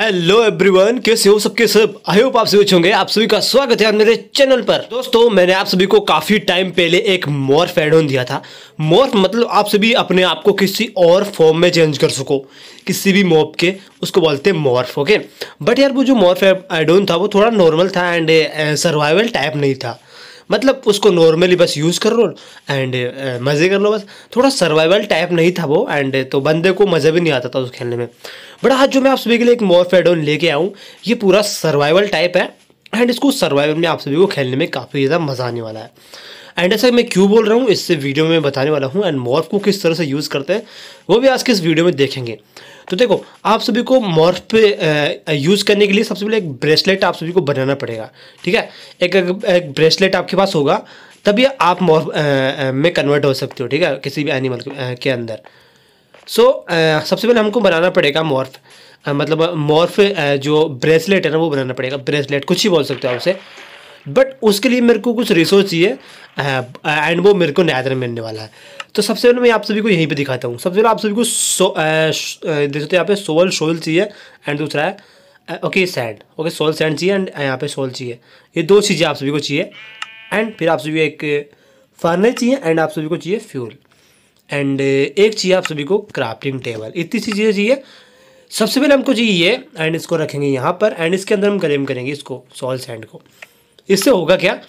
Hello everyone कैसे हो सबके सब आई होप आप सभी होंगे आप सभी का स्वागत है मेरे चैनल पर दोस्तों मैंने आप सभी को काफ़ी टाइम पहले एक मॉर्फ एड ऑन दिया था मॉर्फ मतलब आप सभी अपने आप को किसी और फॉर्म में चेंज कर सको किसी भी मॉप के उसको बोलते हैं मॉर्फ ओके बट यार वो जो मॉर्फ एड ऑन था वो थोड़ा नॉर्मल था एंड सर्वाइवल टाइप नहीं था मतलब उसको नॉर्मली बस यूज़ कर लो एंड eh, मज़े कर लो बस थोड़ा सर्वाइवल टाइप नहीं था वो एंड eh, तो बंदे को मज़ा भी नहीं आता था उस खेलने में बट आज जो मैं आप सभी के लिए एक मोर फेडोन लेके आऊँ ये पूरा सर्वाइवल टाइप है एंड इसको सर्वाइवल में आप सभी को खेलने में काफ़ी ज़्यादा मज़ा आने वाला है एंड ऐसा मैं क्यों बोल रहा हूँ इससे वीडियो में बताने वाला हूँ एंड मॉर्फ को किस तरह से यूज़ करते हैं वो भी आज के इस वीडियो में देखेंगे तो देखो आप सभी को मॉर्फ पे यूज़ करने के लिए सबसे पहले एक ब्रेसलेट आप सभी को बनाना पड़ेगा ठीक है एक, एक, एक ब्रेसलेट आपके पास होगा तभी आप मॉर्फ में कन्वर्ट हो सकते हो ठीक है किसी भी एनिमल के अंदर सो uh, सबसे पहले हमको बनाना पड़ेगा मॉर्फ uh, मतलब मॉर्फ uh, जो ब्रेसलेट है ना वो बनाना पड़ेगा ब्रेसलेट कुछ ही बोल सकते हो उसे बट उसके लिए मेरे को कुछ रिसोर्स चाहिए एंड वो मेरे को नैदर मिलने वाला है तो सबसे पहले मैं आप सभी को यहीं पे दिखाता हूँ सबसे पहले आप सभी को सो देख सकते यहाँ पे सोल सोल चाहिए एंड दूसरा है okay sand okay soul sand चाहिए एंड यहाँ पे सोल चाहिए ये दो चीज़ें आप सभी को चाहिए एंड फिर आप सभी को एक फर्नेस चाहिए एंड आप सभी को चाहिए फ्यूल एंड uh, एक चाहिए आप सभी को क्राफ्टिंग टेबल इतनी सी चीज़ें चाहिए सबसे पहले हमको चाहिए एंड इसको रखेंगे यहाँ पर एंड इसके अंदर हम क्लेम करेंगे इसको सॉल सैंड को इससे होगा क्या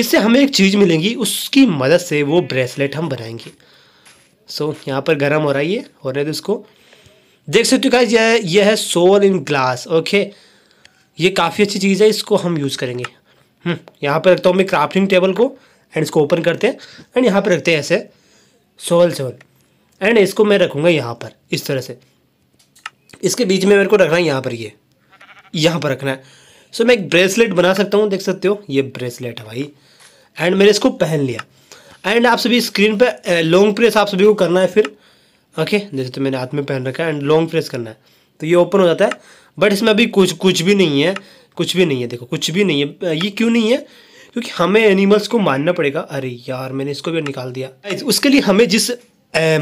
इससे हमें एक चीज़ मिलेंगी उसकी मदद से वो ब्रेसलेट हम बनाएंगे सो so, यहाँ पर गर्म हो रहा है ये हो रहा है तो इसको देख सकते हो क्या यह यह है सोल इन ग्लास ओके ये काफ़ी अच्छी चीज़ है इसको हम यूज़ करेंगे हम्म, यहाँ पर रखता हूँ मैं क्राफ्टिंग टेबल को एंड इसको ओपन करते हैं एंड यहाँ पर रखते हैं ऐसे सोल सेवन एंड इसको मैं रखूँगा यहाँ पर इस तरह से इसके बीच में मेरे को रखना है यहाँ पर ये यह। यहाँ पर रखना है सो so, मैं एक ब्रेसलेट बना सकता हूँ देख सकते हो ये ब्रेसलेट है भाई एंड मैंने इसको पहन लिया एंड आप सभी स्क्रीन पर लॉन्ग प्रेस आप सभी को करना है फिर ओके जैसे तो मैंने हाथ में पहन रखा है एंड लॉन्ग प्रेस करना है तो ये ओपन हो जाता है बट इसमें अभी कुछ कुछ भी नहीं है कुछ भी नहीं है देखो कुछ भी नहीं है ये क्यों नहीं है क्योंकि हमें एनिमल्स को मानना पड़ेगा अरे यार मैंने इसको भी निकाल दिया उसके लिए हमें जिस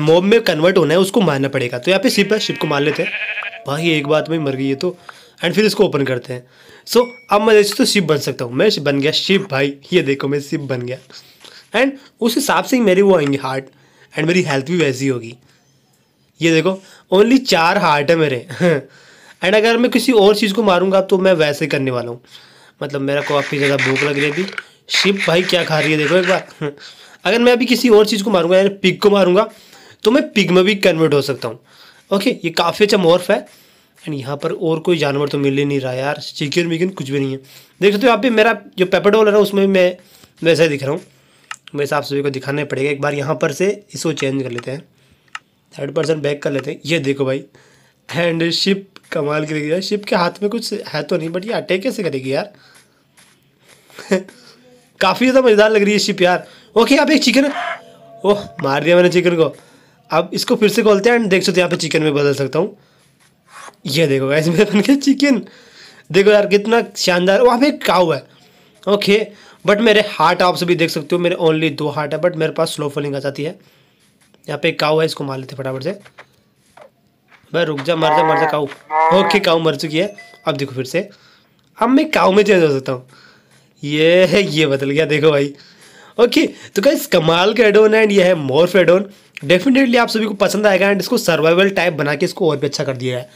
मॉब में कन्वर्ट होना है उसको मानना पड़ेगा तो यहाँ पे शिप है शिप को मान लेते हैं भाई एक बात में मर गई है तो एंड फिर इसको ओपन करते हैं सो so, अब मैं जैसे तो शिप बन सकता हूँ मैं बन गया शिप भाई ये देखो मैं शिप बन गया एंड उस हिसाब से ही मेरे वो आएंगे हार्ट एंड मेरी हेल्थ भी वैसी होगी ये देखो ओनली चार हार्ट है मेरे एंड अगर मैं किसी और चीज़ को मारूंगा तो मैं वैसे करने वाला हूँ मतलब मेरा काफ़ी ज़्यादा भूख लग रही है शिप भाई क्या खा रही है देखो एक बार अगर मैं अभी किसी और चीज़ को मारूंगा यानी पिग को मारूंगा तो मैं पिग में भी कन्वर्ट हो सकता हूँ ओके ये काफ़ी अच्छा मॉर्फ है एंड यहाँ पर और कोई जानवर तो मिल ही नहीं रहा यार चिकन विकन कुछ भी नहीं है देख सकते हो आप भी मेरा जो पेपर डॉलर है उसमें मैं वैसा ही दिख रहा हूँ वैसे आप सभी को दिखाना पड़ेगा एक बार यहाँ पर से इसको चेंज कर लेते हैं थर्ड पर्सन बैक कर लेते हैं ये देखो भाई एंड शिप कमाल के लिए यार शिप के हाथ में कुछ है तो नहीं बट ये अटैक कैसे करेगी यार काफ़ी ज़्यादा मज़ेदार लग रही है शिप यार ओके यहाँ पे एक चिकन ओह मार दिया मैंने चिकन को अब इसको फिर से खोलते हैं एंड देख सकते यहाँ पे चिकन में बदल सकता हूँ ये देखो गाइस मेरे बन गया चिकन देखो यार कितना शानदार वहाँ पे एक काव है ओके बट मेरे हार्ट आप सभी देख सकते हो मेरे ओनली दो हार्ट है बट मेरे पास स्लो फॉलिंग आ जाती है यहाँ पे एक काव है इसको मार लेते फटाफट से भाई रुक जा मर जा मर जा काऊ ओके काऊ मर चुकी है अब देखो फिर से अब मैं काऊ में चेंज हो सकता हूँ ये ये बदल गया देखो भाई ओके तो कहीं कमाल का एडोन एंड यह है मोर्फ एडोन डेफिनेटली आप सभी को पसंद आएगा एंड इसको सर्वाइवल टाइप बना के इसको और भी अच्छा कर दिया है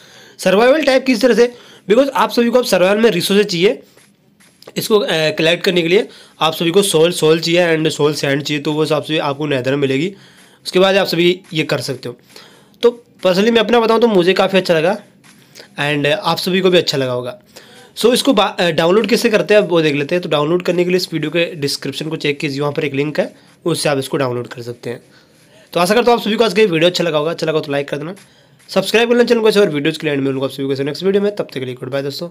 सर्वाइवल टाइप किस तरह से बिकॉज आप सभी को अब सर्वाइवल में रिसोर्सेज चाहिए इसको कलेक्ट करने के लिए आप सभी को सोल सोल चाहिए एंड सोल सैंड चाहिए तो वो सब सभी आपको नैदर मिलेगी उसके बाद आप सभी ये कर सकते हो पर्सनली मैं अपना बताऊँ तो मुझे काफ़ी अच्छा लगा एंड uh, आप सभी को भी अच्छा लगा होगा सो so, इसको डाउनलोड uh, कैसे करते हैं वो देख लेते हैं तो डाउनलोड करने के लिए इस वीडियो के डिस्क्रिप्शन को चेक कीजिए वहाँ पर एक लिंक है उससे आप इसको डाउनलोड कर सकते हैं तो आशा करता हूँ आप सभी को आज का वीडियो अच्छा लगा होगा अच्छा लगा तो लाइक कर देना सब्सक्राइब करना चैनल को और वीडियोज़ के लिए मिलूंगा आप सभी को नेक्स्ट वीडियो में तब तक के लिए गुड बाय दोस्तों